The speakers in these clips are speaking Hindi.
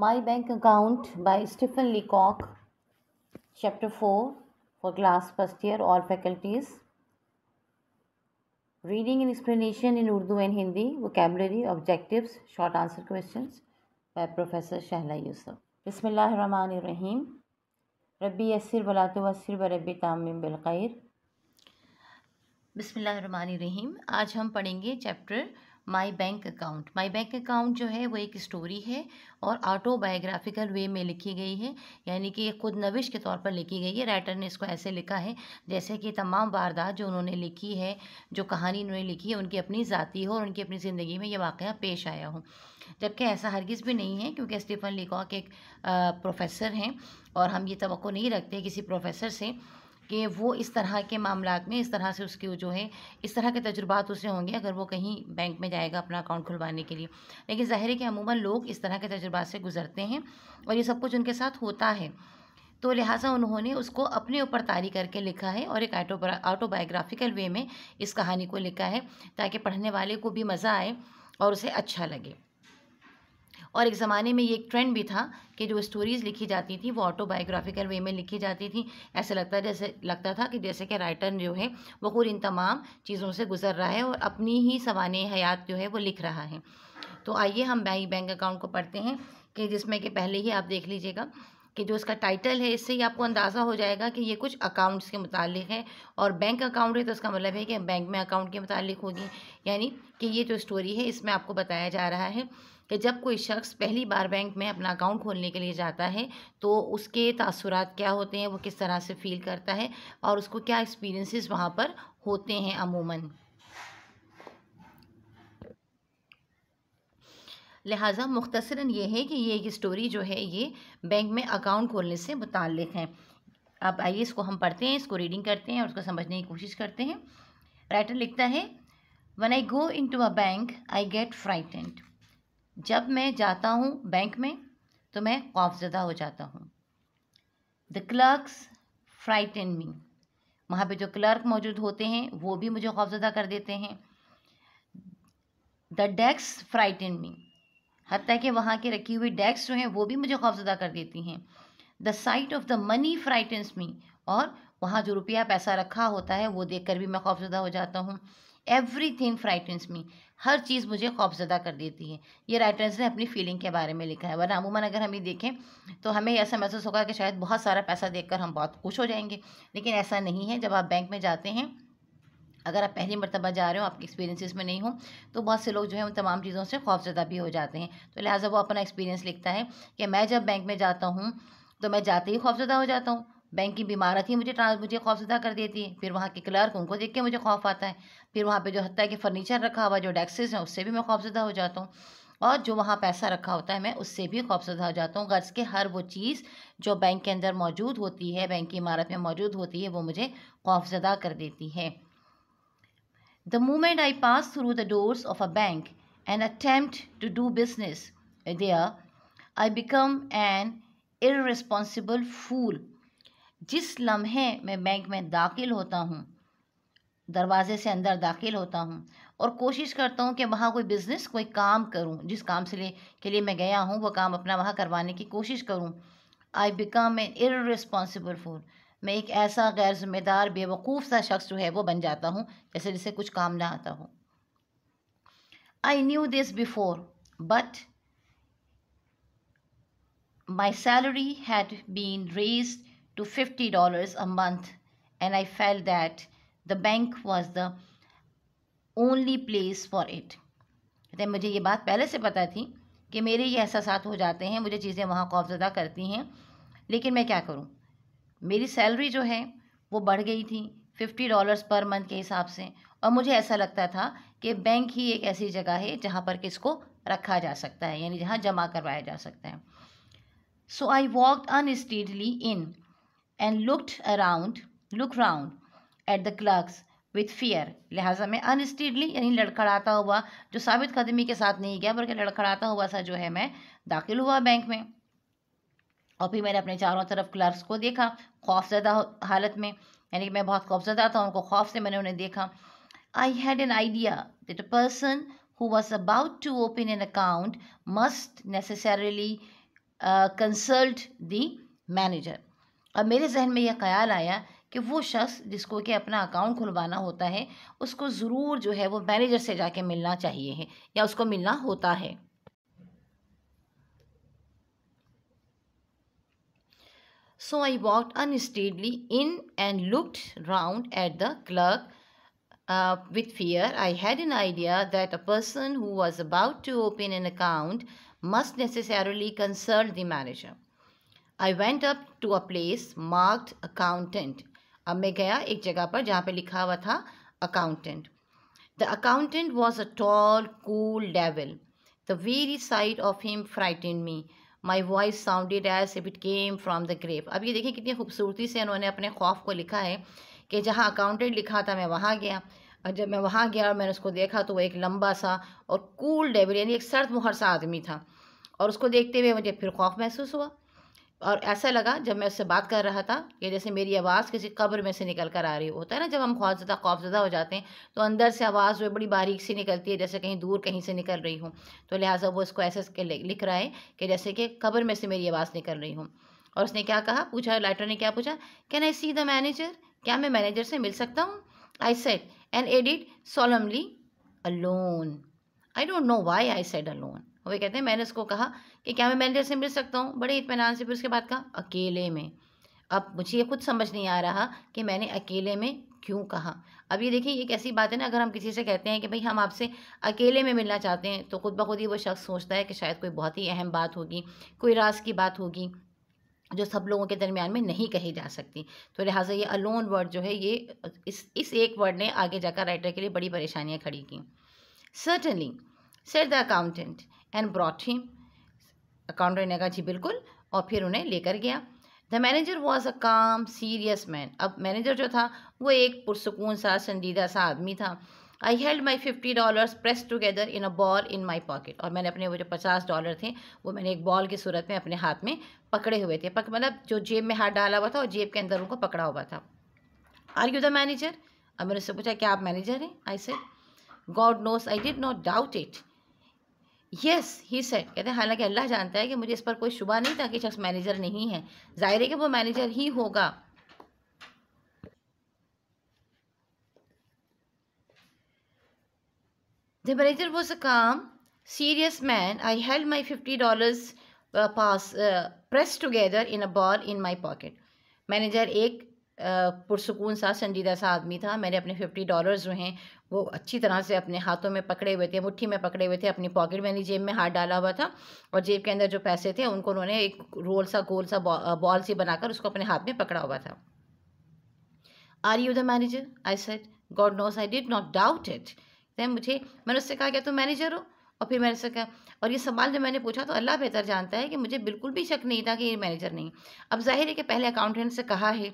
My bank account by Stephen Cock chapter four for class first year all faculties reading and explanation in Urdu and Hindi vocabulary objective short answer question by professor Shahla Yousuf बसमीम रबी यसर वलातवसर व रबी तमिम बिलकैर बसमिल आज हम पढ़ेंगे chapter my bank account my bank account जो है वो एक स्टोरी है और ऑटोबायोग्राफिकल वे में लिखी गई है यानी कि खुद नविश के तौर पर लिखी गई है राइटर ने इसको ऐसे लिखा है जैसे कि तमाम वारदात जो उन्होंने लिखी है जो कहानी उन्होंने लिखी है उनकी अपनी ज़ाती हो और उनकी अपनी ज़िंदगी में ये वाक़ पेश आया हो जबकि ऐसा हरगिज़ भी नहीं है क्योंकि स्टीफन लिकॉक एक प्रोफेसर हैं और हम ये तो नहीं रखते किसी प्रोफेसर से कि वो इस तरह के मामला में इस तरह से उसके जो है इस तरह के तजुर्बा उसे होंगे अगर वो कहीं बैंक में जाएगा अपना अकाउंट खुलवाने के लिए लेकिन ज़ाहिर है कि अमूमन लोग इस तरह के तजुर्बा से गुजरते हैं और ये सब कुछ उनके साथ होता है तो लिहाजा उन्होंने उसको अपने ऊपर तारी करके लिखा है और एक ऑटोबायोग्राफिकल वे में इस कहानी को लिखा है ताकि पढ़ने वाले को भी मज़ा आए और उसे अच्छा लगे और एक ज़माने में ये एक ट्रेंड भी था कि जो स्टोरीज़ लिखी जाती थी वो ऑटोबायोग्राफिकल वे में लिखी जाती थी ऐसा लगता जैसे लगता था कि जैसे कि राइटर जो है वो खुद इन तमाम चीज़ों से गुजर रहा है और अपनी ही सवान हयात जो है वो लिख रहा है तो आइए हम बैंक बैंक अकाउंट को पढ़ते हैं कि जिसमें कि पहले ही आप देख लीजिएगा कि जो इसका टाइटल है इससे ही आपको अंदाज़ा हो जाएगा कि ये कुछ अकाउंट्स के मुतालिक है और बैंक अकाउंट है तो इसका मतलब है कि बैंक में अकाउंट के मुतालिक होगी यानी कि ये जो स्टोरी है इसमें आपको बताया जा रहा है कि जब कोई शख्स पहली बार बैंक में अपना अकाउंट खोलने के लिए जाता है तो उसके तासुरात क्या होते हैं वो किस तरह से फ़ील करता है और उसको क्या एक्सपीरियंसेस वहाँ पर होते हैं अमूमन लिहाजा मुख्तसरा ये है कि ये एक स्टोरी जो है ये बैंक में अकाउंट खोलने से मुतक है अब आइए इसको हम पढ़ते हैं इसको रीडिंग करते हैं और उसको समझने की कोशिश करते हैं राइटर लिखता है one I go into a bank I get frightened जब मैं जाता हूँ बैंक में तो मैं खौफजदा हो जाता हूँ द फ्राइट फ्राइटन मी वहाँ पर जो क्लर्क मौजूद होते हैं वो भी मुझे खौफजदा कर देते हैं द डेस्क फ्राइटन मी हती कि वहाँ के रखी हुई डेस्क जो हैं वो भी मुझे खौफजदा कर देती हैं the sight of the money frightens me और वहाँ जो रुपया पैसा रखा होता है वो देख कर भी मैं खौफजदा हो जाता हूँ एवरी थिंग फ्राइटन्स मी हर चीज़ मुझे खौफजदा कर देती है ये राइटर्स ने अपनी फीलिंग के बारे में लिखा है वरना अमूमन अगर हम ये देखें तो हमें ऐसा महसूस होगा कि शायद बहुत सारा पैसा देखकर हम बहुत खुश हो जाएंगे लेकिन ऐसा नहीं है जब आप बैंक में जाते हैं अगर आप पहली मरतबा जा रहे हो आपके एक्सपीरियंसिस में नहीं हो तो बहुत से लोग जो है उन तमाम चीज़ों से खौफजदा भी हो जाते हैं तो लिहाजा वो अपना एक्सपीरियंस लिखता है कि मैं जब बैंक में जाता हूँ तो मैं जाते ही खौफजदा हो जाता हूँ बैंक की बीमारत ही मुझे मुझे खौफजदा कर देती है फिर वहाँ के क्लर्क उनको देख के मुझे खौफ आता है फिर वहाँ पे जो हत्या कि फर्नीचर रखा हुआ जो डेस्क हैं उससे भी मैं खौफजदा हो जाता हूँ और जो वहाँ पैसा रखा होता है मैं उससे भी खौफजदा हो जाता हूँ गर्ज के हर वो चीज़ जो बैंक के अंदर मौजूद होती है बैंक की इमारत में मौजूद होती है वो मुझे खौफजदा कर देती है the moment I pass through the doors of a bank and attempt to do business there I become an irresponsible fool जिस लम्हे मैं बैंक में दाखिल होता हूँ दरवाजे से अंदर दाखिल होता हूँ और कोशिश करता हूँ कि वहाँ कोई बिज़नेस कोई काम करूँ जिस काम से लिए के लिए मैं गया हूँ वो काम अपना वहाँ करवाने की कोशिश करूँ I become an irresponsible fool मैं एक ऐसा गैर जिम्मेदार बेवकूफ़ सा शख्स जो है वो बन जाता हूँ जैसे जैसे कुछ काम ना आता हो I knew this before but my salary had been raised to $50 a month and I felt that the bank was the only place for it कहते हैं मुझे ये बात पहले से पता थी कि मेरे ये एहसास हो जाते हैं मुझे चीज़ें वहाँ खौफजदा करती हैं लेकिन मैं क्या करूँ मेरी सैलरी जो है वो बढ़ गई थी फिफ्टी डॉलर्स पर मंथ के हिसाब से और मुझे ऐसा लगता था कि बैंक ही एक ऐसी जगह है जहाँ पर किसको रखा जा सकता है यानी जहाँ जमा करवाया जा सकता है so I walk unsteadily in and looked around look round at the clerks with fear लिहाजा मैं अनस्टीडली यानी लड़खड़ाता हुआ जो साबित कदमी के साथ नहीं गया बल्कि लड़खड़ाता हुआ सा जो है मैं दाखिल हुआ बैंक में और फिर मैंने अपने चारों तरफ क्लर्क्स को देखा खौफजदा हालत में यानी कि मैं बहुत खौफजदा था उनको खौफ से मैंने उन्हें देखा I had an idea that a person who was about to open an account must necessarily consult the manager अब मेरे जहन में यह ख्याल आया कि वो शख्स जिसको कि अपना अकाउंट खुलवाना होता है उसको ज़रूर जो है वो मैनेजर से जाके मिलना चाहिए है या उसको मिलना होता है so I walk unsteadily in and looked round at the clerk with fear I had an idea that a person who was about to open an account must necessarily concern the manager I went up to a place marked accountant अब मैं गया एक जगह पर जहाँ पे लिखा हुआ था accountant the accountant was a tall cool devil the very sight of him frightened me my voice sounded as if it came from the grave अब ये देखिए कितनी खूबसूरती से उन्होंने अपने खौफ को लिखा है कि जहाँ अकाउंटेंट लिखा था मैं वहाँ गया और जब मैं वहाँ गया और मैंने उसको देखा तो वो एक लंबा सा और कूल डेविल यानी एक सर्द मुहर सा आदमी था और उसको देखते हुए मुझे फिर खौफ महसूस हुआ और ऐसा लगा जब मैं उससे बात कर रहा था कि जैसे मेरी आवाज़ किसी कब्र में से निकल कर आ रही होता है ना जब हम खौफजदा खौफजदा हो जाते हैं तो अंदर से आवाज़ वो बड़ी बारीक सी निकलती है जैसे कहीं दूर कहीं से निकल रही हूँ तो लिहाजा वो इसको ऐसे लिख रहा है कि जैसे कि कब्र में से मेरी आवाज़ निकल रही हूँ और उसने क्या कहा पूछा लाइटर ने क्या पूछा can I see the manager क्या मैं मैनेजर से मिल सकता हूँ I said and added solemnly alone I don't know why I said alone वे कहते हैं मैंने उसको कहा कि क्या मैं मैनेजर से मिल सकता हूँ बड़े इतमान से फिर उसके बाद कहा अकेले में अब मुझे ये खुद समझ नहीं आ रहा कि मैंने अकेले में क्यों कहा अब ये देखिए एक ऐसी बात है ना अगर हम किसी से कहते हैं कि भाई हम आपसे अकेले में मिलना चाहते हैं तो खुद ब खुद ही वो शख्स सोचता है कि शायद कोई बहुत ही अहम बात होगी कोई रास की बात होगी जो सब लोगों के दरमियान में नहीं कही जा सकती तो लिहाजा ये अलोन वर्ड जो है ये इस इस एक वर्ड ने आगे जाकर राइटर के लिए बड़ी परेशानियाँ खड़ी की certainly sir the accountant and brought him accountant ने कहा जी बिल्कुल और फिर उन्हें लेकर गया the manager was a calm serious man अब मैनेजर जो था वो एक पुरसकून सा संजीदा सा आदमी था I held my fifty dollars press together in a ball in my pocket और मैंने अपने वो जो पचास डॉलर थे वो मैंने एक बॉल की सूरत में अपने हाथ में पकड़े हुए थे पक मतलब जो जेब में हाथ डाला हुआ था और जेब के अंदर उनको पकड़ा हुआ था आर यू द मैनेजर अब मैंने उससे पूछा क्या आप मैनेजर हैं I say God knows I did not doubt it yes he said कहते हैं हालांकि अल्लाह जानता है कि मुझे इस पर कोई शुबा नहीं था कि शख्स मैनेजर नहीं है ज़ाहिर है कि वो मैनेजर ही होगा the manager was a calm serious man I held my fifty dollars pass press together in a ball in my pocket manager एक uh, पुरसकून सा संजीदा सा आदमी था मैंने अपने फिफ्टी डॉलर्स जो हैं वो अच्छी तरह से अपने हाथों में पकड़े हुए थे मुट्ठी में पकड़े हुए थे अपनी पॉकेट में जेब में हाथ डाला हुआ था और जेब के अंदर जो पैसे थे उनको उन्होंने एक रोल सा गोल सा बॉल सी बनाकर उसको अपने हाथ में पकड़ा हुआ था are you the manager I said God knows I did not doubt it then मुझे मैंने उससे कहा क्या तुम मैनेजर हो और फिर मैंने उससे कहा और ये सवाल जब मैंने पूछा तो अल्लाह बेहतर जानता है कि मुझे बिल्कुल भी शक नहीं था कि ये मैनेजर नहीं अब जाहिर है कि पहले अकाउंटेंट से कहा है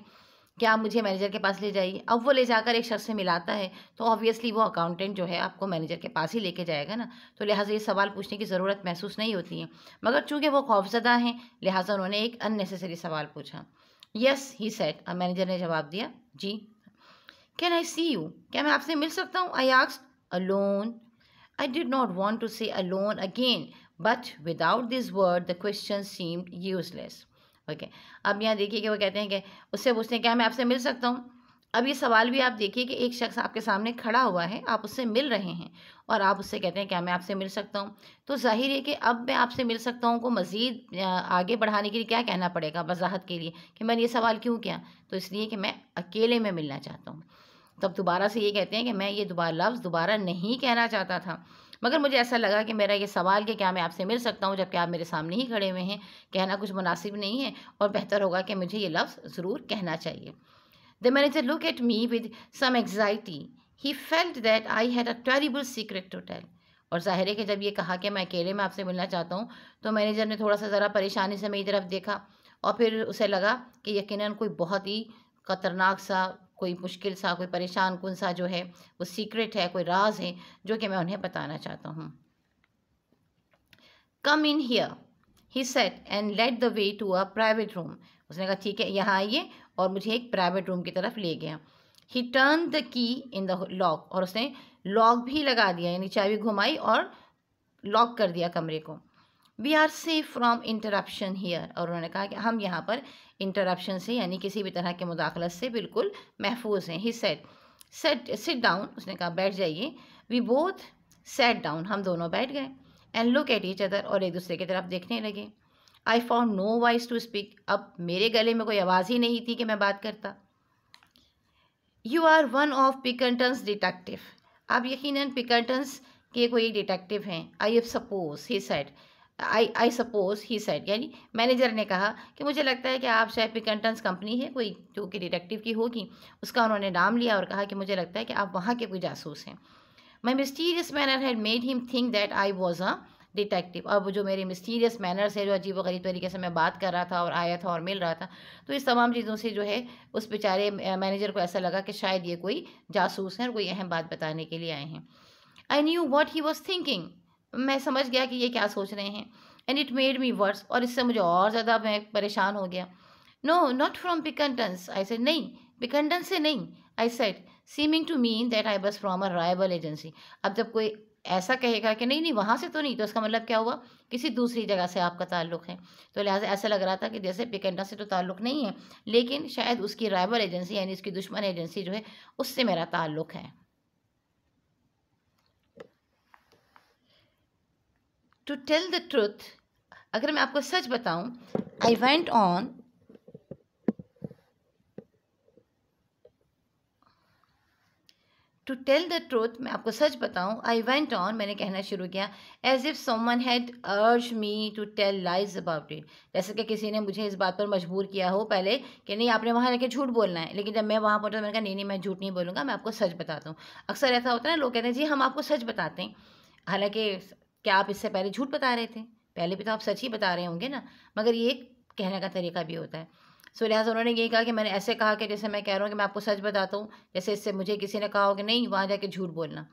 कि आप मुझे मैनेजर के पास ले जाइए अब वो ले जाकर एक शख्स से मिलाता है तो ऑब्वियसली वो अकाउंटेंट जो है आपको मैनेजर के पास ही लेके जाएगा ना तो लिहाजा ये सवाल पूछने की ज़रूरत महसूस नहीं होती है मगर चूंकि वो खौफजदा हैं लिहाजा उन्होंने एक अननेसेसरी सवाल पूछा यस ही सेट अब मैनेजर ने जवाब दिया जी कैन आई सी यू क्या मैं आपसे मिल सकता हूँ आई आक्स alone I did not want to say alone again but without this word the question seemed useless okay अब यहाँ देखिए कि वो कहते हैं कि उससे पूछते हैं क्या मैं आपसे मिल सकता हूँ अब ये सवाल भी आप देखिए कि एक शख्स आपके सामने खड़ा हुआ है आप उससे मिल रहे हैं और आप उससे कहते हैं क्या मैं आपसे मिल सकता हूँ तो जाहिर है कि अब मैं आपसे मिल सकता हूँ को मज़ीद आगे बढ़ाने के लिए क्या कहना पड़ेगा वजाहत के लिए कि मैंने ये सवाल क्यों किया तो इसलिए कि मैं अकेले में मिलना चाहता हूँ तब दोबारा से ये कहते हैं कि मैं ये दोबारा लफ्ज़ दोबारा नहीं कहना चाहता था मगर मुझे ऐसा लगा कि मेरा ये सवाल कि क्या मैं आपसे मिल सकता हूँ जबकि आप मेरे सामने ही खड़े हुए हैं कहना कुछ मुनासिब नहीं है और बेहतर होगा कि मुझे ये लफ्ज़ ज़रूर कहना चाहिए the manager look at me with some anxiety he felt that I had a terrible secret to tell और ज़ाहिर है कि जब ये कहा कि मैं अकेले में आपसे मिलना चाहता हूँ तो मैनेजर ने थोड़ा सा ज़रा परेशानी से मेरी तरफ देखा और फिर उसे लगा कि यकीनन कोई बहुत ही ख़तरनाक सा कोई मुश्किल सा कोई परेशान कन सा जो है वो सीक्रेट है कोई राज है जो कि मैं उन्हें बताना चाहता हूँ come in here he said and led the way to a private room उसने कहा ठीक है यहाँ आइए और मुझे एक प्राइवेट रूम की तरफ ले गया ही turn the key in the lock और उसने लॉक भी लगा दिया यानी चाबी घुमाई और लॉक कर दिया कमरे को we are safe from interruption here और उन्होंने कहा कि हम यहाँ पर इंटरप्शन से यानी किसी भी तरह के मुदाखलत से बिल्कुल महफूज हैं he said said sit down उसने कहा बैठ जाइए वी बोथ सेट डाउन हम दोनों बैठ गए and look at each other और एक दूसरे की तरफ देखने लगे I found no voice to speak अब मेरे गले में कोई आवाज़ ही नहीं थी कि मैं बात करता you are one of Pinkerton's detective आप यकीन पिकनटन्स के कोई डिटेक्टिव हैं I F suppose he said I I suppose he said यानी मैनेजर ने कहा कि मुझे लगता है कि आप शायद पिकंटन्स कंपनी है कोई जो कि डिटेक्टिव की होगी उसका उन्होंने नाम लिया और कहा कि मुझे लगता है कि आप वहाँ के कोई जासूस हैं my mysterious manner had made him think that I was a detective अब जो मेरे मिस्टीरियस मैनर्स है जो अजीब गरीब तरीके से मैं बात कर रहा था और आया था और मिल रहा था तो इस तमाम चीज़ों से जो है उस बेचारे मैनेजर को ऐसा लगा कि शायद ये कोई जासूस हैं और कोई अहम बात बताने के लिए आए हैं I knew what he was thinking मैं समझ गया कि ये क्या सोच रहे हैं and it made me worse और इससे मुझे और ज़्यादा मैं परेशान हो गया no not from Pinkerton's I said नहीं पिकंडंस से नहीं I said seeming to mean that I bus from a रायबल agency अब जब कोई ऐसा कहेगा कि नहीं नहीं वहाँ से तो नहीं तो इसका मतलब क्या हुआ किसी दूसरी जगह से आपका ताल्लुक है तो लिहाजा ऐसा लग रहा था कि जैसे पिकंडा से तो ताल्लुक नहीं है लेकिन शायद उसकी राइबल एजेंसी यानी उसकी दुश्मन एजेंसी जो है उससे मेरा ताल्लुक है टू टेल द ट्रूथ अगर मैं आपको सच बताऊं I went on to tell the truth मैं आपको सच बताऊं आई वेंट ऑन मैंने कहना शुरू किया as if someone had urged me to tell lies about it जैसे कि किसी ने मुझे इस बात पर मजबूर किया हो पहले कि नहीं आपने वहाँ रखे झूठ बोलना है लेकिन जब मैं वहाँ पहुँचा तो मैंने कहा नहीं नहीं मैं झूठ नहीं बोलूँगा मैं आपको सच बताता हूँ अक्सर ऐसा होता है ना लोग कहते हैं जी हम आपको सच बताते हैं हालांकि क्या आप इससे पहले झूठ बता रहे थे पहले भी तो आप सच ही बता रहे होंगे ना मगर ये एक कहने का तरीका भी होता है सो so, लिहाजा उन्होंने यही कहा कि मैंने ऐसे कहा कि जैसे मैं कह रहा हूँ कि मैं आपको सच बताता हूँ जैसे इससे मुझे किसी ने कहा हो कि नहीं वहाँ जाके झूठ बोलना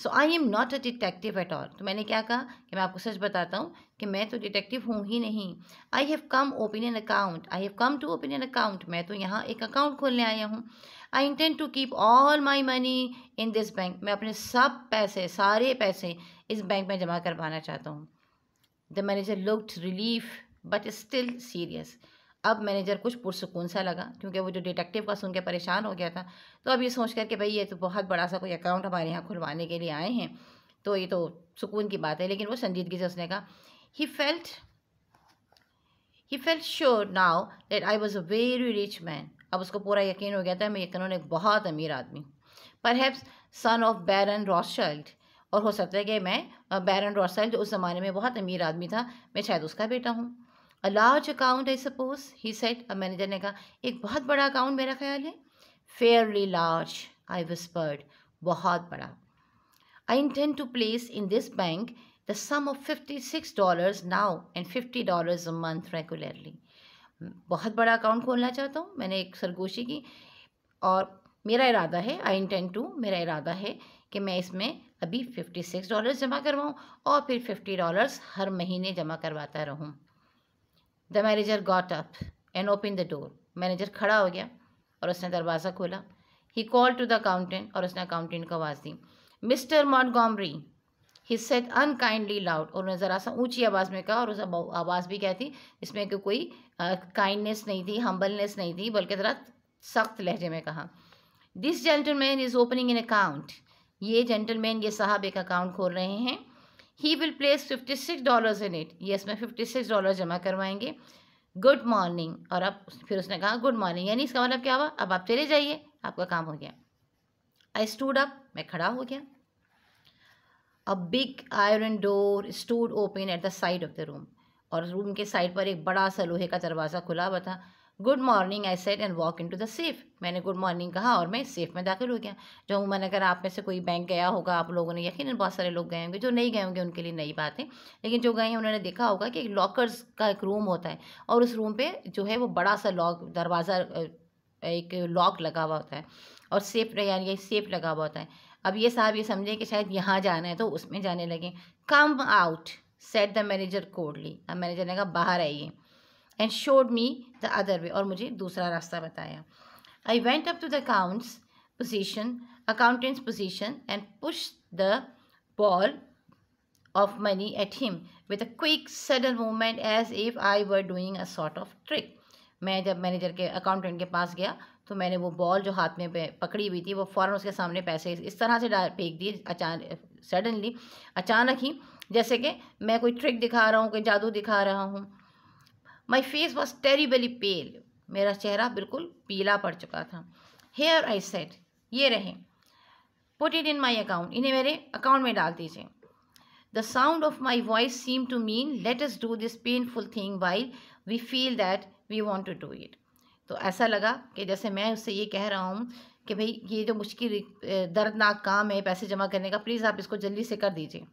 so I am not a detective at all तो मैंने क्या कहा कि मैं आपको सच बताता हूँ कि मैं तो डिटेक्टिव हूँ ही नहीं I have come open an account I have come to open an account मैं तो यहाँ एक अकाउंट खोलने आया हूँ I intend to keep all my money in this bank मैं अपने सब पैसे सारे पैसे इस बैंक में जमा करवाना चाहता हूँ the manager looked relief but still serious अब मैनेजर कुछ पुरसकून सा लगा क्योंकि वो जो डिटेक्टिव का सुन के परेशान हो गया था तो अब ये सोच कर भाई ये तो बहुत बड़ा सा कोई अकाउंट हमारे यहाँ खुलवाने के लिए आए हैं तो ये तो सुकून की बात है लेकिन वो संजीदगी से उसने कहा he felt he felt sure now that I was a very rich man अब उसको पूरा यकीन हो गया था मैं यकीन एक बहुत अमीर आदमी पर हैप्स सन ऑफ बैरन रॉसल्ट और हो सकता है कि मैं बैरन रॉसल्ट उस ज़माने में बहुत अमीर आदमी था मैं शायद उसका बेटा हूँ a large account I suppose he said अब मैनेजर ने कहा एक बहुत बड़ा अकाउंट मेरा ख्याल है फेयरली लार्ज आई विस्पर्ड बहुत बड़ा I intend to place in this bank the sum of fifty six dollars now and fifty dollars a month regularly बहुत बड़ा अकाउंट खोलना चाहता हूँ मैंने एक सरगोशी की और मेरा इरादा है आई इंटेंड टू मेरा इरादा है कि मैं इसमें अभी फिफ्टी सिक्स डॉलर्स जमा करवाऊँ और फिर फिफ्टी डॉलर्स हर महीने जमा करवाता रहूँ the manager got up and open the door manager खड़ा हो गया और उसने दरवाज़ा खोला he call to the accountant और उसने अकाउंटेंट को आवाज़ दी mister Montgomery he said unkindly loud और उन्होंने ज़रा सा ऊँची आवाज़ में कहा और उस आवाज़ भी क्या थी इसमें कि कोई काइंडनेस नहीं थी हम्बलनेस नहीं थी बल्कि ज़रा सख्त लहजे में कहा this gentleman is opening an account ये जेंटलमैन ये साहब एक अकाउंट खोल रहे हैं he will place fifty six dollar in it ये इसमें फिफ्टी सिक्स डॉलर जमा करवाएंगे गुड मॉर्निंग और अब फिर उसने कहा गुड मॉर्निंग यानी इसका मतलब क्या हुआ अब आप चले जाइए आपका काम हो गया आई स्टूड अप मैं खड़ा हो गया a big iron door stood open at the side of the room और रूम के साइड पर एक बड़ा सा लोहे का दरवाज़ा खुला हुआ था good morning I said and walk into the safe मैंने गुड मॉर्निंग कहा और मैं सेफ में दाखिल हो गया जो मैंने अगर आप में से कोई बैंक गया होगा आप लोगों ने यकीन बहुत सारे लोग गए होंगे जो नहीं गए होंगे उनके लिए नई बात है लेकिन जो गए हैं उन्होंने देखा होगा कि लॉकर्स का एक रूम होता है और उस रूम पर जो है वो बड़ा सा लॉक दरवाज़ा एक लॉक लगा हुआ होता है और सेफ यानी ये सेफ लगा हुआ होता है अब ये साहब ये समझे कि शायद यहाँ जाना है तो उसमें जाने लगे come out said the manager coldly अब मैनेजर ने कहा बाहर आइए and showed me the other way और मुझे दूसरा रास्ता बताया I went up to the accounts position accountants position and push the ball of money at him with a quick sudden movement as if I were doing a sort of trick मैं जब मैनेजर के अकाउंटेंट के पास गया तो मैंने वो बॉल जो हाथ में पकड़ी हुई थी वो फ़ौरन उसके सामने पैसे इस तरह से डाल फेंक दिए अचानक सडनली अचानक ही जैसे कि मैं कोई ट्रिक दिखा रहा हूँ कोई जादू दिखा रहा हूँ माई फेस वॉज टेरीबली पेल मेरा चेहरा बिल्कुल पीला पड़ चुका था हेयर आई सेट ये रहे put it in my account इन्हें मेरे अकाउंट में डाल दीजिए the sound of my voice seem to mean let's do this painful thing why we feel that we want to do it तो ऐसा लगा कि जैसे मैं उससे ये कह रहा हूँ कि भाई ये जो मुश्किल दर्दनाक काम है पैसे जमा करने का प्लीज़ आप इसको जल्दी से कर दीजिए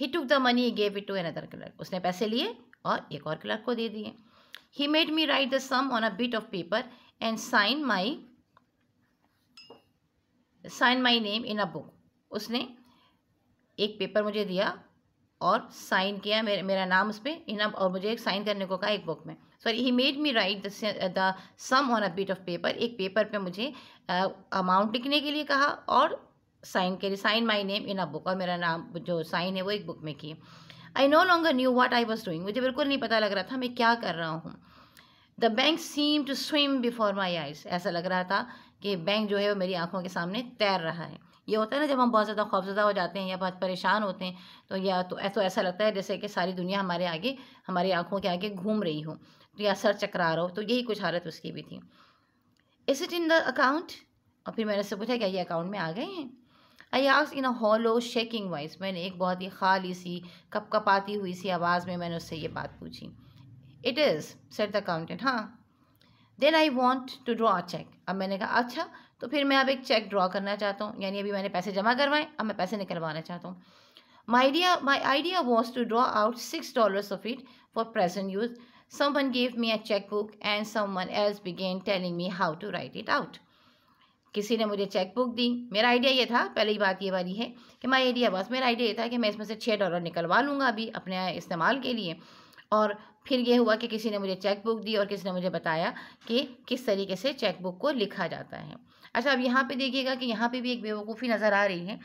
he took the money gave it to another clerk उसने पैसे लिए और एक और क्लर्क को दे दिए he made me write the sum on a bit of paper and sign my sign my name in a book उसने एक पेपर मुझे दिया और साइन किया मेरे मेरा नाम उस पर इन और मुझे एक साइन करने को कहा एक बुक में sorry he made me write the sum on a bit of paper एक पेपर पे मुझे अमाउंट uh, लिखने के लिए कहा और साइन के लिए sign my name in a book और मेरा नाम जो साइन है वो एक बुक में किए I no longer knew what I was doing मुझे बिल्कुल नहीं पता लग रहा था मैं क्या कर रहा हूँ the bank seem to swim before my eyes ऐसा लग रहा था कि बैंक जो है वो मेरी आंखों के सामने तैर रहा है ये होता है ना जब हम बहुत ज़्यादा खौफजदा हो जाते हैं या बहुत परेशान होते हैं तो या तो ऐसा तो ऐसा लगता है जैसे कि सारी दुनिया हमारे आगे हमारी आंखों के आगे घूम रही हो तो या सर चकरा रहा हो तो यही कुछ हालत उसकी भी थी is it in the account और फिर मैंने उससे पूछा क्या ये अकाउंट में आ गए हैं I ask in a hollow shaking voice मैंने एक बहुत ही खाली सी कपकपाती हुई सी आवाज़ में मैंने उससे ये बात पूछी it is said the accountant हाँ then I want to draw a cheque अब मैंने कहा अच्छा तो फिर मैं अब एक चेक ड्रॉ करना चाहता हूँ यानी अभी मैंने पैसे जमा करवाएं अब मैं पैसे निकलवाना चाहता हूँ my idea my idea was to draw out six dollars of it for present use someone me a cheque book and someone else began telling me how to write it out किसी ने मुझे चेकबुक दी मेरा आइडिया ये था पहली बात ये वाली है कि माई आइडिया बस मेरा आइडिया ये था कि मैं इसमें से छः डॉलर निकलवा लूँगा अभी अपने इस्तेमाल के लिए और फिर ये हुआ कि किसी ने मुझे चेकबुक दी और किसी ने मुझे बताया कि किस तरीके से चेकबुक को लिखा जाता है अच्छा अब यहाँ पे देखिएगा कि यहाँ पे भी एक बेवकूफ़ी नज़र आ रही है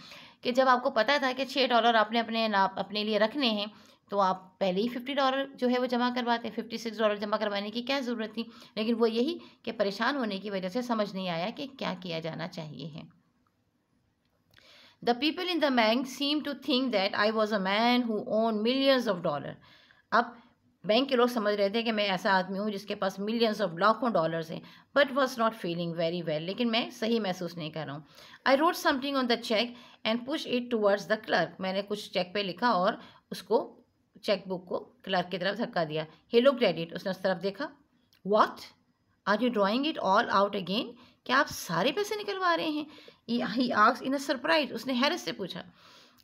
कि जब आपको पता था कि छः डॉलर आपने अपने नाप अपने लिए रखने हैं तो आप पहले ही फिफ्टी डॉलर जो है वो जमा करवाते हैं फिफ्टी सिक्स डॉलर जमा करवाने की क्या ज़रूरत थी लेकिन वो यही कि परेशान होने की वजह से समझ नहीं आया कि क्या किया जाना चाहिए है the people in the bank seem to think that I was a man who own millions of dollar अब बैंक के लोग समझ रहे थे कि मैं ऐसा आदमी हूँ जिसके पास मिलियंस ऑफ लाखों डॉलर्स हैं but was not feeling very well लेकिन मैं सही महसूस नहीं कर रहा हूँ I wrote something on the cheque and push it towards the clerk मैंने कुछ चेक पे लिखा और उसको चेकबुक को क्लर्क की तरफ धक्का दिया हे लुक क्रेडिट उसने उस तरफ देखा what are you drawing it all out again क्या आप सारे पैसे निकलवा रहे हैं ही आग्स इन अ सरप्राइज उसने हैरत से पूछा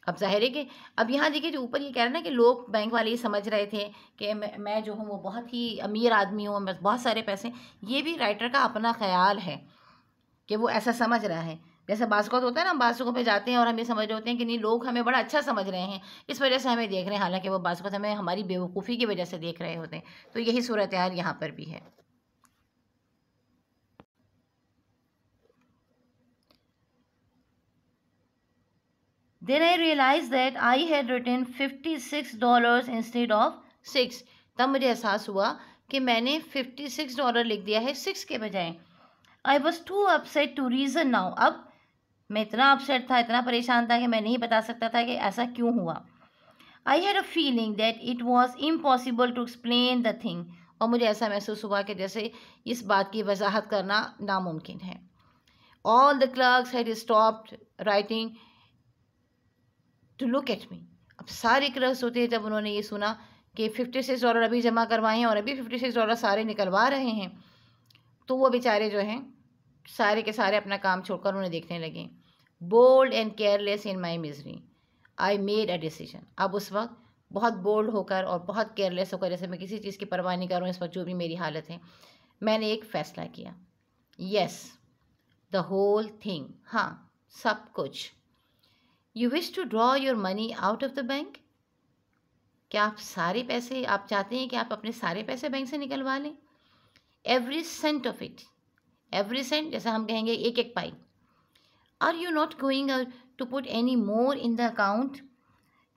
अब जाहिर है कि अब यहाँ देखिए जो ऊपर ये कह रहा ना कि लोग बैंक वाले ये समझ रहे थे कि मैं, जो हूँ वो बहुत ही अमीर आदमी हूँ बहुत सारे पैसे ये भी राइटर का अपना ख्याल है कि वो ऐसा समझ रहा है जैसे बासुकत होता है ना बासुकों पे जाते हैं और हम ये समझ रहे होते हैं कि नहीं लोग हमें बड़ा अच्छा समझ रहे हैं इस वजह से हमें देख रहे हैं हालांकि वो बासुकत हमें हमारी बेवकूफ़ी की वजह से देख रहे होते हैं तो यही सूरत हाल यहाँ पर भी है realise that I had return fifty six dollar instead of six तब मुझे एहसास हुआ कि मैंने फिफ्टी सिक्स डॉलर लिख दिया है सिक्स के बजाय I was too upset to reason now अब मैं इतना अपसेट था इतना परेशान था कि मैं नहीं बता सकता था कि ऐसा क्यों हुआ I had a feeling that it was impossible to explain the thing और मुझे ऐसा महसूस हुआ कि जैसे इस बात की वजाहत करना नामुमकिन है all the clerk had stopped writing to look at me अब सारे क्लर्क होते हैं जब उन्होंने ये सुना कि फिफ्टी सिक्स डॉलर अभी जमा करवाए हैं और अभी फिफ्टी सिक्स डॉलर सारे निकलवा रहे हैं तो वो बेचारे जो हैं सारे के सारे अपना काम छोड़कर उन्हें देखने लगे bold and careless in my misery I made a decision अब उस वक्त बहुत बोल्ड होकर और बहुत केयरलेस होकर जैसे मैं किसी चीज़ की परवाह नहीं कर रहा हूँ इस वक्त जो भी मेरी हालत है मैंने एक फ़ैसला किया यस द होल थिंग हाँ सब कुछ you wish to draw your money out of the bank क्या आप सारे पैसे आप चाहते हैं कि आप अपने सारे पैसे बैंक से निकलवा लें every cent of it every cent जैसा हम कहेंगे एक एक पाई are you not going to put any more in the account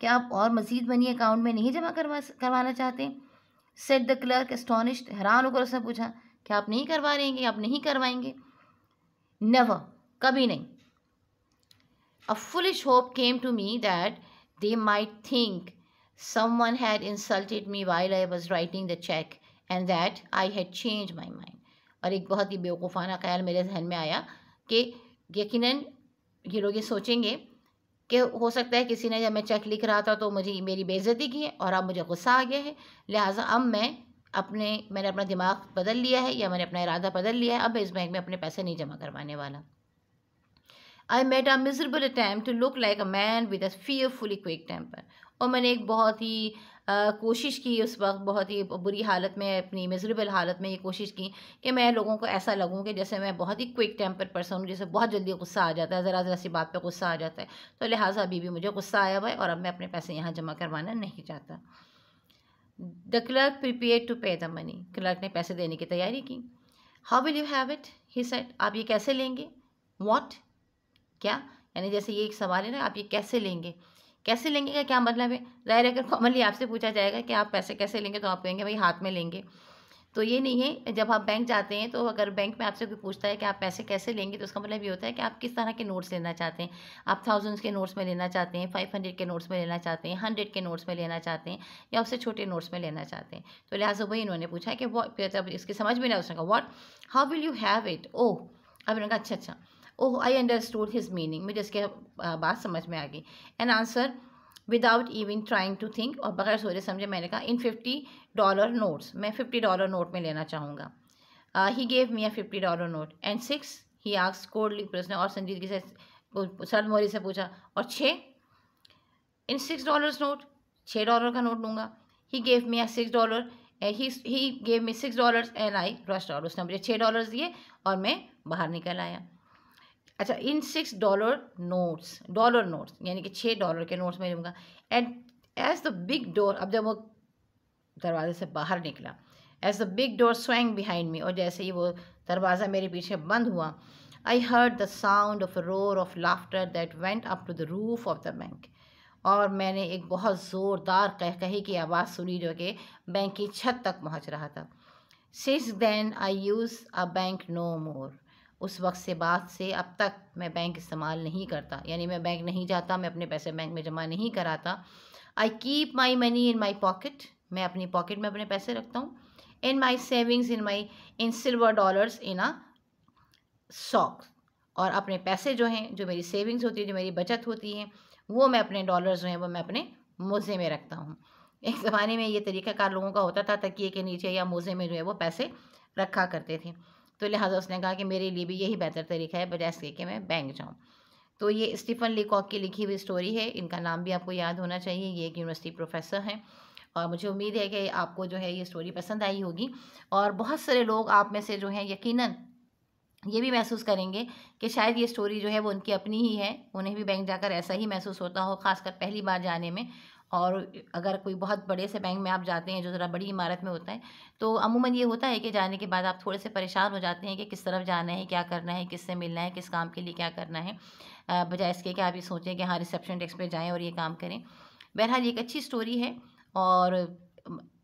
क्या आप और मजीद मनी अकाउंट में नहीं जमा करवा करवाना चाहते सेट द क्लर्क एस्टोनिश्ड हैरान होकर उसने पूछा क्या आप नहीं करवा रहेंगे आप नहीं करवाएंगे नव कभी नहीं a foolish hope came to me that they might think someone had insulted me while I was writing the cheque and that I had change my mind और एक बहुत ही बेवकूफ़ाना ख्याल मेरे जहन में आया कि यकीनन ये लोग ये सोचेंगे कि हो सकता है किसी ने जब मैं चेक लिख रहा था तो मुझे मेरी बेइज्जती की है और अब मुझे गुस्सा आ गया है लिहाजा अब मैं अपने मैंने अपना दिमाग बदल लिया है या मैंने अपना इरादा बदल लिया है अब इस बैंक में अपने पैसे नहीं जमा करवाने वाला I made a miserable attempt to look like a man with a fearfully quick temper और मैंने एक बहुत ही कोशिश की उस वक्त बहुत ही बुरी हालत में अपनी मेजरेबल हालत में ये कोशिश की कि मैं लोगों को ऐसा लगूँ कि जैसे मैं बहुत ही क्विक टेम्पर पर्सन हूँ जैसे बहुत जल्दी गुस्सा आ जाता है ज़रा ज़रा सी बात पर गुस्सा आ जाता है तो लिहाजा अभी भी मुझे गुस्सा आया हुआ है और अब मैं अपने पैसे यहाँ जमा करवाना नहीं चाहता the clerk prepare to pay the money clerk ने पैसे देने की तैयारी की how will you have it he said आप ये कैसे लेंगे वॉट क्या यानी जैसे ये एक सवाल है ना आप ये कैसे लेंगे कैसे लेंगे का क्या मतलब है जाहिर है अगर कॉमनली आपसे पूछा जाएगा कि आप पैसे कैसे लेंगे तो आप कहेंगे भाई हाथ में लेंगे तो ये नहीं है जब आप बैंक जाते हैं तो अगर बैंक में आपसे कोई पूछता है कि आप पैसे कैसे लेंगे तो उसका मतलब ये होता है कि आप किस तरह के नोट्स लेना चाहते हैं आप थाउजेंड्स के नोट्स में लेना चाहते हैं फाइव हंड्रेड के नोट्स में लेना चाहते हैं हंड्रेड के नोट्स में लेना चाहते हैं या उससे छोटे नोट्स में लेना चाहते हैं तो लिहाजा भाई इन्होंने पूछा कि जब मतलब इसकी समझ में नहीं उसने कहा what how will you have it oh अब इन्होंने कहा अच्छा अच्छा oh I understood his meaning मुझे इसके बात समझ में आ गई an answer without even trying to think और बगैर सोचे समझे मैंने कहा इन फिफ्टी डॉलर नोट्स मैं फिफ्टी डॉलर नोट में लेना चाहूँगा he gave me a fifty dollar note and six he asks coldly प्रश्न और संजीदगी से सर मोरी से पूछा और छः इन सिक्स डॉलर्स नोट छः डॉलर का नोट लूँगा he gave me a six dollar he gave me six dollars and I rushed dollar उसने मुझे छः डॉलर दिए और मैं बाहर निकल आया अच्छा in six dollar notes dollar notes यानी कि छः डॉलर के नोट्स में लूँगा and as the big door अब जब वो दरवाजे से बाहर निकला as the big door swung behind me और जैसे ही वो दरवाज़ा मेरे पीछे बंद हुआ I heard the sound of roar of laughter that went up to the roof of the bank और मैंने एक बहुत ज़ोरदार कह कहे की आवाज़ सुनी जो कि बैंक की छत तक पहुँच रहा था since then I use a bank no more उस वक्त से बाद से अब तक मैं बैंक इस्तेमाल नहीं करता यानी मैं बैंक नहीं जाता मैं अपने पैसे बैंक में जमा नहीं कराता I keep my money in my pocket मैं अपनी पॉकेट में अपने पैसे रखता हूँ in my savings in my in silver dollars in a sock और अपने पैसे जो हैं जो मेरी सेविंग्स होती है जो मेरी बचत होती है वो मैं अपने डॉलर्स जो हैं वो मैं अपने मोज़े में रखता हूँ एक ज़माने में ये तरीक़ाकार लोगों का होता था तकिए के नीचे या मोज़े में जो है वो पैसे रखा करते थे तो लिहाजा उसने कहा कि मेरे लिए भी यही बेहतर तरीका है बजाय इसके कि मैं बैंक जाऊँ तो ये स्टीफन लीकॉक की लिखी हुई स्टोरी है इनका नाम भी आपको याद होना चाहिए ये एक यूनिवर्सिटी प्रोफेसर हैं और मुझे उम्मीद है कि आपको जो है ये स्टोरी पसंद आई होगी और बहुत सारे लोग आप में से जो हैं यकीनन ये भी महसूस करेंगे कि शायद ये स्टोरी जो है वो उनकी अपनी ही है उन्हें भी बैंक जाकर ऐसा ही महसूस होता हो खासकर पहली बार जाने में और अगर कोई बहुत बड़े से बैंक में आप जाते हैं जो ज़रा बड़ी इमारत में होता है तो अमूमन ये होता है कि जाने के बाद आप थोड़े से परेशान हो जाते हैं कि किस तरफ जाना है क्या करना है किससे मिलना है किस काम के लिए क्या करना है बजाय इसके कि आप ये सोचें कि हाँ रिसेप्शन डेस्क पर जाएँ और ये काम करें बहरहाल एक अच्छी स्टोरी है और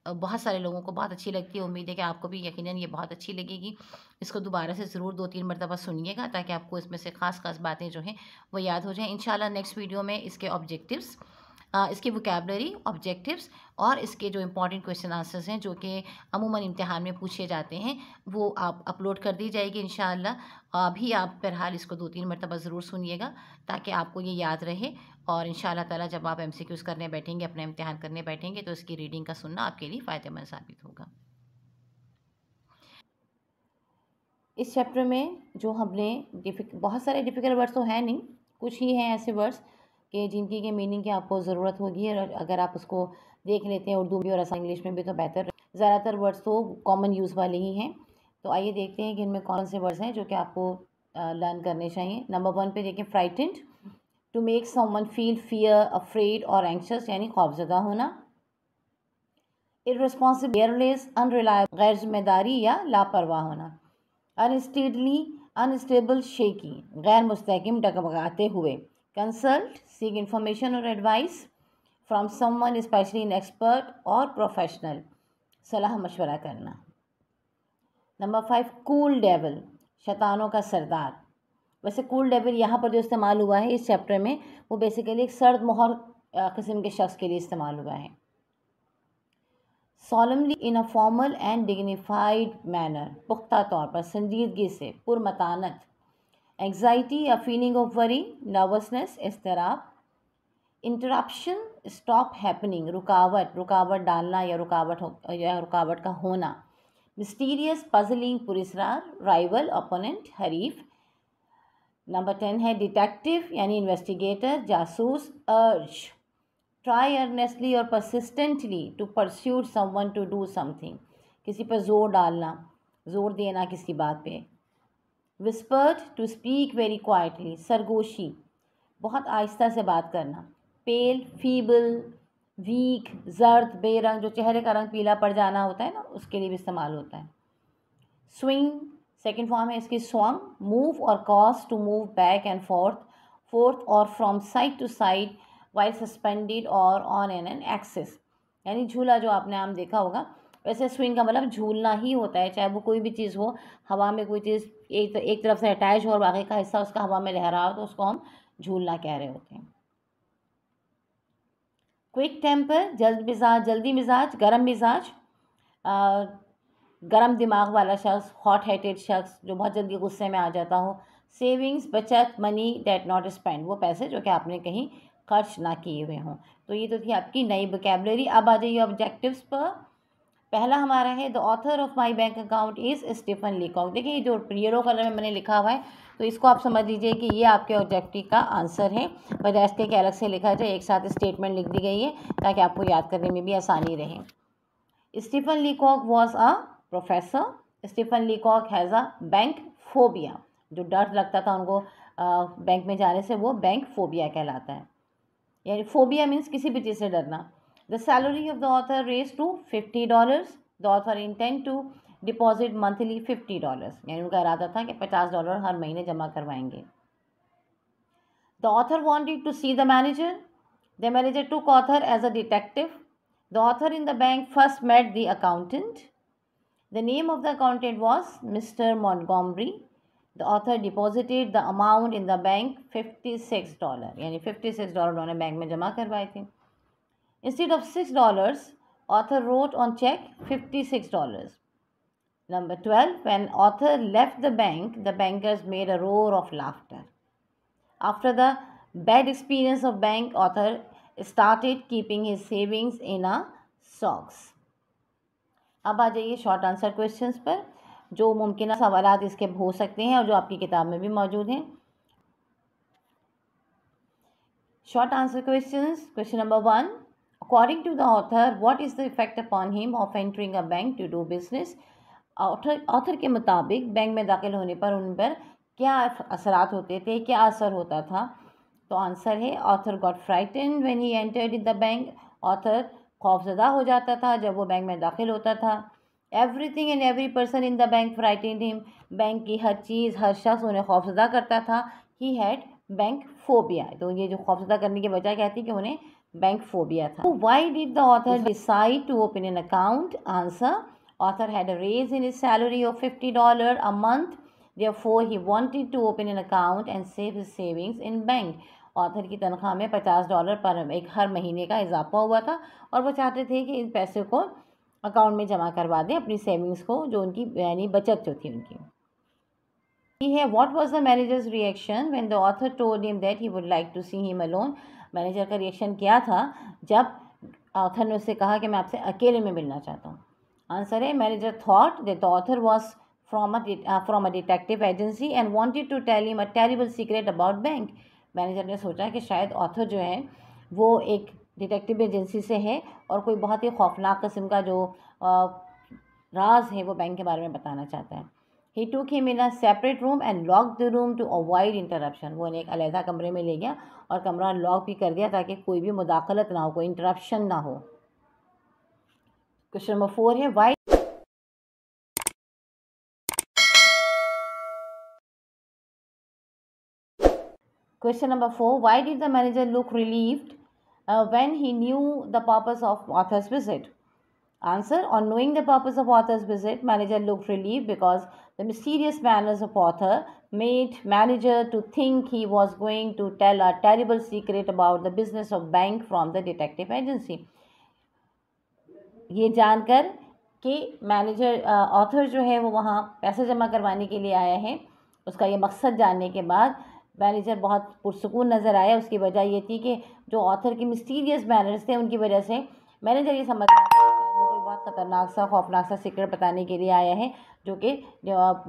बहुत सारे लोगों को बहुत अच्छी लगती है उम्मीद है कि आपको भी यकीनन ये बहुत अच्छी लगेगी इसको दोबारा से ज़रूर दो तीन मरतबा सुनिएगा ताकि आपको इसमें से ख़ास ख़ास बातें जो हैं वो याद हो जाएँ इन नेक्स्ट वीडियो में इसके ऑब्जेक्टिव्स इसकी वोकेबलरी ऑब्जेक्टिव्स और इसके जो इम्पॉर्टेंट क्वेश्चन आंसर्स हैं जो कि अमूमन इम्तहान में पूछे जाते हैं वो आप अपलोड कर दी जाएगी इन अभी आप फ़िलहाल इसको दो तीन मरतबा ज़रूर सुनिएगा ताकि आपको ये याद रहे और इन ताला जब आप एम करने बैठेंगे अपना इम्तहान करने बैठेंगे तो इसकी रीडिंग का सुनना आपके लिए फ़ायदेमंद साबित होगा इस चैप्टर में जो हमने डिफिक बहुत सारे डिफ़िकल्ट वर्ड्स तो हैं नहीं कुछ ही हैं ऐसे वर्ड्स कि जिनकी के मीनिंग की आपको ज़रूरत होगी और अगर आप उसको देख लेते हैं उर्दू में और आसान इंग्लिश में भी तो बेहतर ज़्यादातर वर्ड्स तो कॉमन यूज़ वाले ही हैं तो आइए देखते हैं कि इनमें कौन से वर्ड्स हैं जो कि आपको लर्न करने चाहिए नंबर वन पे देखें frightened to make someone feel fear afraid और एंक्शस यानी खौफजदा होना इरेस्पॉन्सिबल एयरलेस अनरिलायबल गैर जिम्मेदारी या लापरवाह होना अनस्टेडली अनस्टेबल शेकी गैर मुस्तकम डगमगाते हुए consult seek information or advice from someone especially an expert or professional सलाह मशवरा करना नंबर फाइव cool devil शैतानों का सरदार वैसे कूल डेविल यहाँ पर जो इस्तेमाल हुआ है इस चैप्टर में वो बेसिकली एक सर्द मोहर किस्म के शख्स के लिए इस्तेमाल हुआ है solemnly in a formal and dignified manner पुख्ता तौर पर संजीदगी से पुरमतानत एंग्जाइटी या फीलिंग ऑफ वरी नर्वसनेस इसतराब इंटरप्शन स्टॉप हैपनिंग रुकावट रुकावट डालना या रुकावट हो या रुकावट का होना मिस्टीरियस पजलिंग पुरस्कार राइवल ओपोनेंट हरीफ नंबर टेन है डिटेक्टिव यानी इन्वेस्टिगेटर जासूस अर्ज ट्राई अर्नेस्टली और persistently to persuade someone do something किसी पर जोर डालना जोर देना किसी बात पे whispered to speak very quietly सरगोशी बहुत आहिस्ता से बात करना पेल फीबल वीक जर्द बेरंग जो चेहरे का रंग पीला पड़ जाना होता है ना उसके लिए भी इस्तेमाल होता है स्विंग सेकेंड फॉर्म है इसकी स्वंग मूव और cause to move back and forth forth और from side to side while suspended और ऑन एन एन एक्सेस यानी झूला जो आपने आम देखा होगा वैसे स्विंग का मतलब झूलना ही होता है चाहे वो कोई भी चीज़ हो हवा में कोई चीज़ एक तो, एक तरफ से अटैच हो और बाकी का हिस्सा उसका हवा में लहरा हो तो उसको हम झूलना कह रहे होते हैं क्विक टेम्पर जल्द मिजाज जल्दी मिजाज गर्म मिजाज गर्म दिमाग वाला शख्स हॉट हेटेड शख्स जो बहुत जल्दी गुस्से में आ जाता हो सेविंग्स बचत मनी डेट नॉट स्पेंड वो पैसे जो कि आपने कहीं खर्च ना किए हुए हों तो ये तो थी आपकी नई वोकेबलरी अब आ जाइए ऑब्जेक्टिव्स पर पहला हमारा है the author of my bank account is Stephen Leacock देखिए जो येलो कलर में मैंने लिखा हुआ है तो इसको आप समझ लीजिए कि ये आपके ऑब्जेक्टिव का आंसर है बजाय इसके कि अलग से लिखा जाए एक साथ स्टेटमेंट लिख दी गई है ताकि आपको याद करने में भी आसानी रहे Stephen Leacock was a professor Stephen Leacock has a bank phobia जो डर लगता था उनको बैंक में जाने से वो बैंक फोबिया कहलाता है यानी फोबिया मीन्स किसी भी चीज़ से डरना The salary of the author raised to $50. The author intend to deposit monthly $50. यानी उनका इरादा था कि 50 डॉलर हर महीने जमा करवाएंगे. The author wanted to see the manager. The manager took author as a detective. The author in the bank first met the accountant. The name of the accountant was Mr. Montgomery. The author deposited the amount in the bank $56. यानी $56 डॉलर bank बैंक में जमा करवाए थे. Instead of six dollars author wrote on check fifty six dollars Number twelve when author left the bank, the bankers made a roar of laughter. After the bad experience of bank, author started keeping his savings in a socks. अब आ जाइए शॉर्ट आंसर क्वेश्चंस पर जो मुमकिन सवाल इसके हो सकते हैं और जो आपकी किताब में भी मौजूद हैं short answer questions question number one According to the author, what is the effect upon him of entering a bank to do business? Author author के मुताबिक बैंक में दाखिल होने पर उन पर क्या असरात होते थे क्या असर होता था तो आंसर है author got frighten when he entered in the bank author खौफजदा हो जाता था जब वो बैंक में दाखिल होता था everything and every person in the bank frightened him bank की हर चीज़ हर शख्स उन्हें खौफजदा करता था ही हैड बैंक फोबिया तो ये जो खौफजदा करने के बजाय कहती कि उन्हें बैंक फोबिया था why did the author decide to open an account answer author had a raise in his salary of fifty dollar a month for he wanted to open an account and save his savings in bank author की तनख्वाह में पचास डॉलर पर एक हर महीने का इजाफा हुआ था और वो चाहते थे कि इन पैसे को अकाउंट में जमा करवा दें अपनी सेविंग्स को जो उनकी यानी बचत जो थी उनकी ये है what was the manager's reaction when the author told him that he would like to see him alone manager का रिएक्शन क्या था जब ऑथर ने उससे कहा कि मैं आपसे अकेले में मिलना चाहता हूँ आंसर है manager thought that the author was from a a detective agency and wanted to tell you him terrible secret about bank manager ने सोचा कि शायद ऑथर जो है वो एक डिटेक्टिव एजेंसी से है और कोई बहुत ही खौफनाक किस्म का जो uh, राज है वो बैंक के बारे में बताना चाहता है he to him in a separate room and lock the room to avoid interruption वो उन्हें एक अलहदा कमरे में ले गया और कमरा लॉक भी कर दिया ताकि कोई भी मुदाखलत ना हो कोई इंटरप्शन ना हो क्वेश्चन नंबर फोर है why question number four why does the manager look relieved when he knew the purpose of author's visit Answer On knowing the purpose of author's visit, manager looked relieved because the mysterious manners of author made manager to think he was going to tell a terrible secret about the business of bank from the detective agency. ये जानकर कि मैनेजर ऑथर जो है वो वहाँ पैसे जमा करवाने के लिए आया है उसका ये मकसद जानने के बाद मैनेजर बहुत पुरसकून नज़र आया उसकी वजह ये थी कि जो ऑथर के मिस्टीरियस मैनर्स थे उनकी वजह से मैनेजर ये समझ रहा खतरनाक सा खौफनाक सा सीक्रेट बताने के लिए आया है जो कि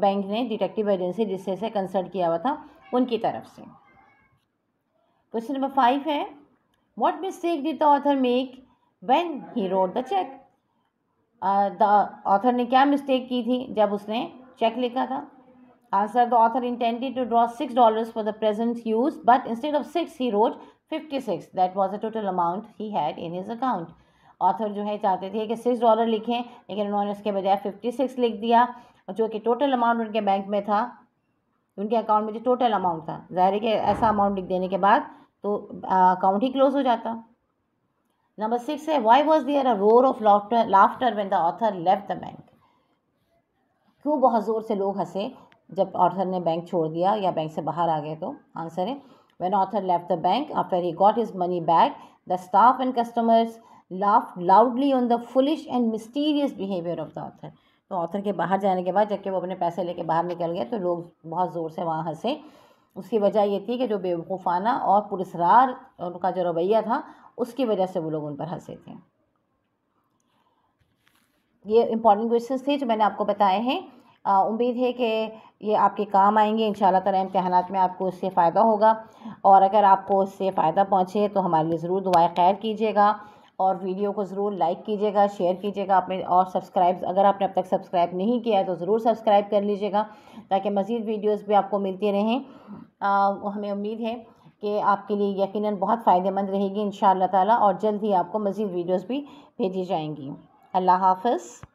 बैंक ने डिटेक्टिव एजेंसी जिससे से कंसल्ट किया हुआ था उनकी तरफ से क्वेश्चन नंबर फाइव है what mistake did the author make when he wrote the cheque the author ने क्या मिस्टेक की थी जब उसने चेक लिखा था answer the author intended to draw six dollars for the present use but instead of six he wrote fifty six that was the total amount he had in his account author जो है चाहते थे कि सिक्स डॉलर लिखें लेकिन उन्होंने उसके बजाय फिफ्टी सिक्स लिख दिया जो कि टोटल अमाउंट उनके बैंक में था उनके अकाउंट में जो टोटल अमाउंट था ज़ाहिर है कि ऐसा अमाउंट लिख देने के बाद तो अकाउंट ही क्लोज हो जाता नंबर सिक्स है why was there a roar of laughter laughter when the author left the bank क्यों बहुत ज़ोर से लोग हंसे जब ऑथर ने बैंक छोड़ दिया या बैंक से बाहर आ गए तो आंसर है when author left the bank after he got his money back the staff and customers laughed loudly on the foolish and mysterious behavior of the author. तो ऑथर के बाहर जाने के बाद जबकि वो अपने पैसे लेके बाहर निकल गए तो लोग बहुत ज़ोर से वहाँ हंसे उसकी वजह ये थी कि जो बेवकूफ़ाना और पुरसरार उनका जो रवैया था उसकी वजह से वो लोग उन पर हंसे थे ये इंपॉर्टेंट क्वेश्चन थे जो मैंने आपको बताए हैं उम्मीद है कि ये आपके काम आएंगे इन ताला इम्तहान में आपको इससे फ़ायदा होगा और अगर आपको इससे फ़ायदा पहुँचे तो हमारे लिए ज़रूर दुआएँ खैर कीजिएगा और वीडियो को ज़रूर लाइक कीजिएगा शेयर कीजिएगा आपने और सब्सक्राइब अगर आपने अब तक सब्सक्राइब नहीं किया है तो ज़रूर सब्सक्राइब कर लीजिएगा ताकि मज़ीद वीडियोज़ भी आपको मिलती रहें आ, हमें उम्मीद है कि आपके लिए यकीनन बहुत फ़ायदेमंद रहेगी इन ताला और जल्द ही आपको मज़ीद वीडियोज़ भी भेजी जाएंगी अल्लाह हाफ़